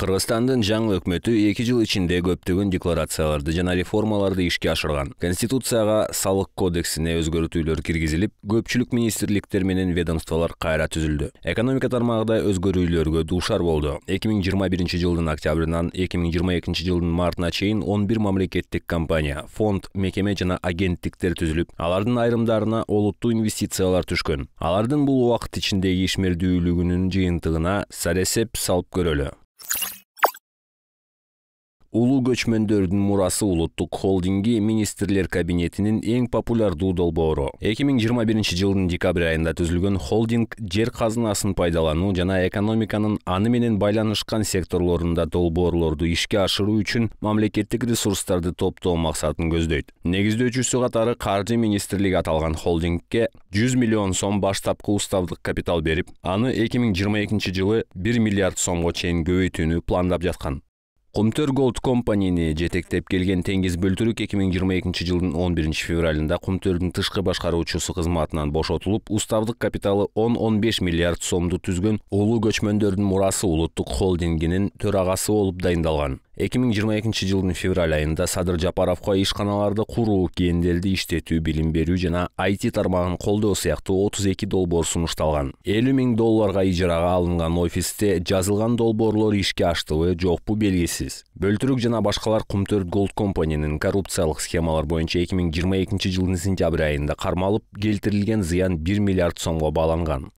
кыргызстандын жаңы өкмөтү эки жыл ичинде көптөгөн декларацияларды жана реформаларды ишке ашырган конституцияга салык кодексине өзгөртүүлөр киргизилип көпчүлүк министрликтер менен ведомстволор кайра түзүлдү экономика тармагында өзгөрүүлөргө дуушар болду эки миң жыйырма биринчи жылдын октябрынан эки миң жыйырма экинчи жылдын мартына чейин он бир мамлекеттик компания фонд мекеме жана агенттиктер түзүлүп алардын айрымдарына олуттуу инвестициялар түшкөн алардын бул убакыт ичиндеги ишмердүүлүгүнүн жыйынтыгына саресеп салып көрөлү Улу көчмөндөрдүн мурасы улуттук холдинги министрлер кабинетинин эң популярдуу долбоору эки миң жыйырма биринчи жылдын декабрь айында түзүлгөн холдинг жер казынасын пайдалануу жана экономиканын аны менен байланышкан секторлорунда долбоорлорду ишке ашыруу үчүн мамлекеттик ресурстарды топтоо максатын көздөйт негиздөөчүсү катары каржы министрлиги аталган холдингке жүз миллион сом баштапкы уставдык капитал берип аны эки миң жыйырма экинчи жылы бир миллиард сомго чейин көбөйтүүнү пландап жаткан Құмтөр Gold компанияны жетектеп келген Тенгиз Бөлтүрүк 2022 жылдың 11 февралында Кумтөрдүн тышкы башкаруучусу кызматынан бошотулуп, уставдык капиталы 10-15 миллиард сомду түзгөн Улуу көчмөндөрдүн мурасы улуттук холдингинин ағасы болуп дайындалған эки миң жыйырма февраль айында садыр жапаровго ишканаларды куруу кендерди иштетүү билим берүү жана айти тармагын колдоо сыяктуу отуз эки долбоор сунушталган элүү миң долларга ижарага алынган офисте жазылған долбоорлор ишке аштыбы жокпу белгисиз бөлтүрүк жана башкалар кум төрт голд коррупциялық коррупциялык схемалар боюнча эки миң жыйырма экинчи жылдын сентябрь айында кармалып келтирилген зыян бир миллиард сомго бааланган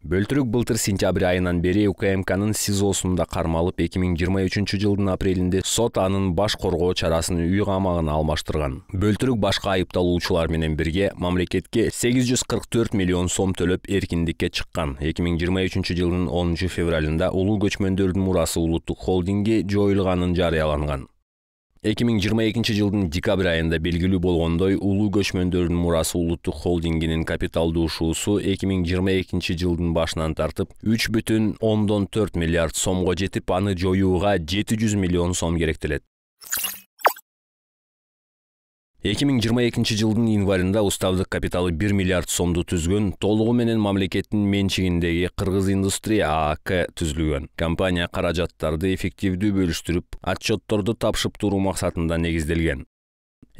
бөлтүрүк былтыр сентябрь айынан бери укмкнын сизосунда кармалып 2023 жылдын апрелинде сот анын баш коргоо чарасын үй камагына алмаштырган бөлтүрүк башка айыпталуучулар менен бирге мамлекетке 844 миллион сом төлөп эркиндикке чыккан 2023 жылдын 10 февралында улуу көчмөндөрдүн мурасы улуттук холдингге жоюлганын жарыяланган 2022 жылдың декабрь айында белгілі болғандай улы көшмөндөрдүн мұрасы ұлттық холдингінің капиталды ушуусу 2022 жылдың башынан тартып 3 бүтін оннон 4 миллиард сомға жетіп, аны жойуға 700 миллион сом керектелет 2022 жылдың январында уставдык капиталы 1 миллиард сомду түзгөн толугу менен мамлекеттин менчигиндеги кыргыз индустрия аак түзүлгөн компания қаражаттарды эффективдүү бөлүштүрүп отчетторду тапшып туруу максатында негизделген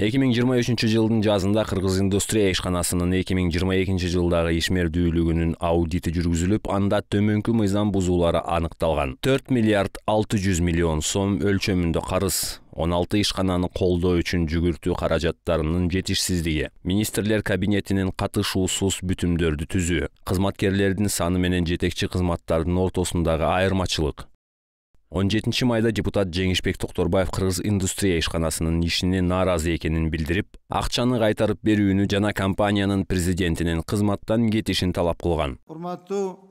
2023 жылдын жазында кыргыз индустрия ишканасынын 2022 жылдагы ишмердүүлүгүнүн аудити жүргүзүлүп анда төмөнкү мыйзам бузуулары аныкталган 4 миллиард 600 миллион сом өлчөмүндө карыз 16 ишкананы колдоо үчүн жүгүртүү каражаттарынын жетишсиздиги министрлер кабинетинин катышуусуз бүтүмдөрдү түзүү кызматкерлердин саны менен жетекчи кызматтардын ортосундагы айырмачылык 17 майда депутат Жеңишбек Токторбаев Кыргыз индустрия ишканасынын ишине нааразы экенин билдирип, акчаны кайтарып берүүнү жана компаниянын президентинин кызматтан кетишин талап кылган. Урматтуу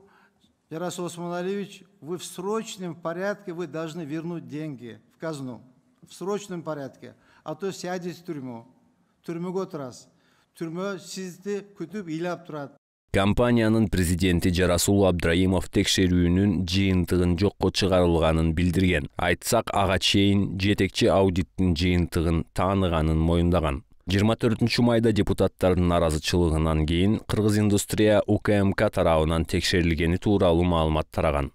Ярас осмоналиевич вы в срочном порядке вы должны вернуть деньги в казну в срочном порядке, а то сядет в тюрьму. Түрмеге отырасыз. Түрме сізді күтіп илап тұрады. Компанияның президенти Жарасул Абдраимов текшерүүнүн жыйынтыгын жокко чыгарылганын билдирген. Айтсақ аға чейін жетекчи аудиттин жыйынтыгын тааныганын мойындаған. 24 майда депутаттардын чылығынан кейін, Кыргыз индустрия УКМК тарауынан текшерилгени туралы маалымат тараған.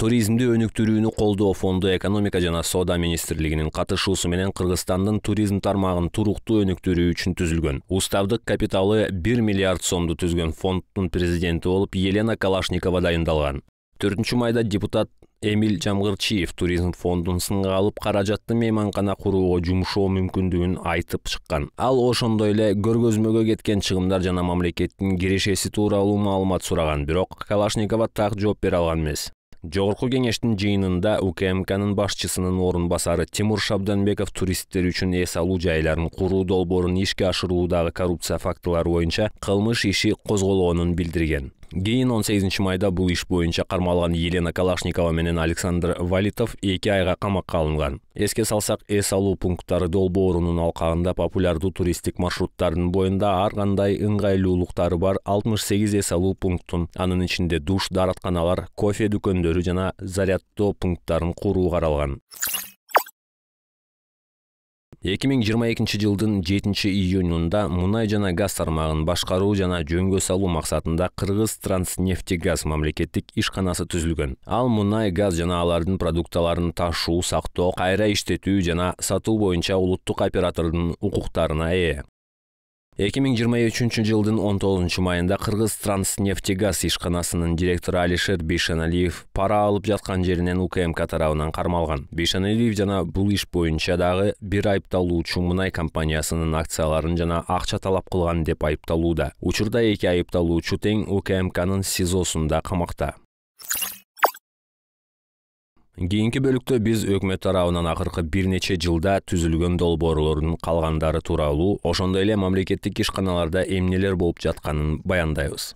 туризмди өнүктүрүүнү колдоо фонду экономика жана соода министрлигинин катышуусу менен кыргызстандын туризм тармагын туруктуу өнүктүрүү үчүн түзүлгөн уставдык капиталы бир миллиард сомду түзгөн фонддун президенти болуп елена калашникова дайындалган төртүнчү майда депутат эмиль жамгырчиев туризм фондун сынга алып каражатты мейманкана курууга жумшоо мүмкүндүгүн айтып чыккан ал ошондой эле көргөзмөгө кеткен чыгымдар жана мамлекеттин кирешеси тууралуу маалымат сураган бирок калашникова так жооп бере алган эмес жогорку кеңештин жыйынында укмкнын башчысынын орун басары тимур шабданбеков туристтер үчүн эс алуу жайларын куруу долбоорун ишке ашыруудагы коррупция фактылары боюнча кылмыш иши козголгонун билдирген кийин он сегизинчи майда бул иш боюнча кармалган елена калашникова менен александр валитов эки айга камакка алынган эске салсак эс алуу пункттары долбоорунун алкагында популярдуу туристтик маршруттардын боюнда ар кандай ыңгайлуулуктары бар алтымыш сегиз эс алуу пунктун анын ичинде душ дааратканалар кофе дүкөндөрү жана заряддоо пункттарын куруу каралган эки миң жыйырма экинчи жылдын жетинчи июнунда мунай жана газ тармагын башкаруу жана жөнгө салуу максатында кыргыз кыргызтранснефтегаз мамлекеттик ишканасы түзүлгөн ал мунай газ жана алардын продукталарын ташуу сактоо кайра иштетүү жана сатуу боюнча улуттук оператордун укуктарына ээ эки миң жыйырма үчүнчү жылдын он тогузунчу майында кыргыз кыргызтранснефтегаз ишканасынын директору алишер бейшаналиев пара алып жаткан жеринен укмк тарабынан кармалган бейшаналиев жана бул иш боюнча дагы бир айыпталуучу мунай компаниясынын акцияларын жана акча талап кылган деп айыпталууда учурда эки айыпталуучу тең укмкнын сизосунда камакта кийинки бөлікті біз өкмет тарауынан ақырқы бир жылда түзілген долбоорлордун қалғандары тууралуу ошондой эле мамлекеттик ишканаларда эмнелер болып жатқанын баяндайбыз